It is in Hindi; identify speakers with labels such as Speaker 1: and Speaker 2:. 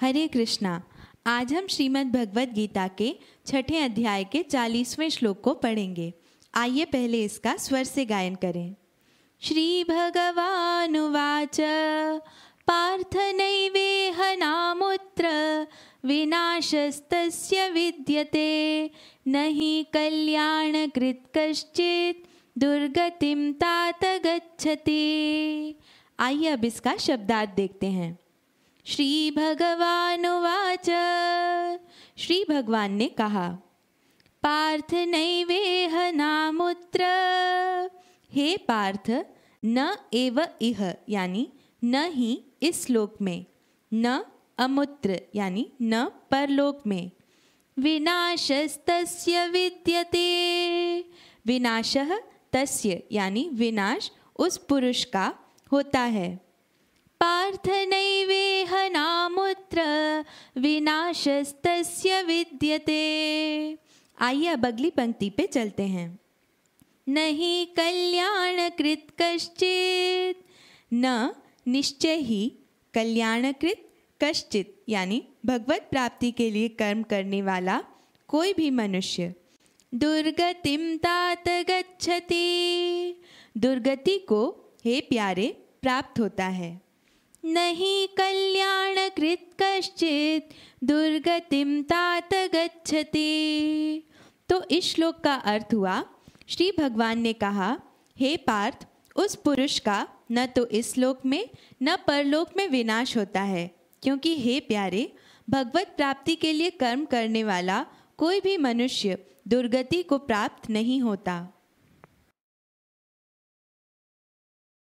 Speaker 1: हरे कृष्णा आज हम श्रीमद् भगवद गीता के छठे अध्याय के चालीसवें श्लोक को पढ़ेंगे आइए पहले इसका स्वर से गायन करें श्री भगवानुवाच पार्थ नैवेह नामुत्र विनाशस्तस्य विद्यते नहीं कल्याण कृत कश्चित् दुर्गतिम तात गच्छति आइए अब इसका शब्दार्थ देखते हैं श्री श्रीभगवानुवाच श्री भगवान ने कहा पार्थ नैवेह नामुत्र हे पार्थ न एव इह यानी न ही इस लोक में न अमुत्र यानी न परलोक में विनाशस्तस्य विद्यते विनाशः तस्य यानी विनाश उस पुरुष का होता है पार्थ नैव विनाशस्तस्य विद्यते आइए अब अगली पंक्ति पे चलते हैं नहीं कल्याणकृत कश्चित न निश्चय ही कल्याणकृत कश्चित यानी भगवत प्राप्ति के लिए कर्म करने वाला कोई भी मनुष्य दुर्गतिम तात गच्छति दुर्गति को हे प्यारे प्राप्त होता है नहीं कल्याणकृत कश्चित दुर्गतिम तात गच्छति तो इस श्लोक का अर्थ हुआ श्री भगवान ने कहा हे पार्थ उस पुरुष का न तो इस लोक में न परलोक में विनाश होता है क्योंकि हे प्यारे भगवत प्राप्ति के लिए कर्म करने वाला कोई भी मनुष्य दुर्गति को प्राप्त नहीं होता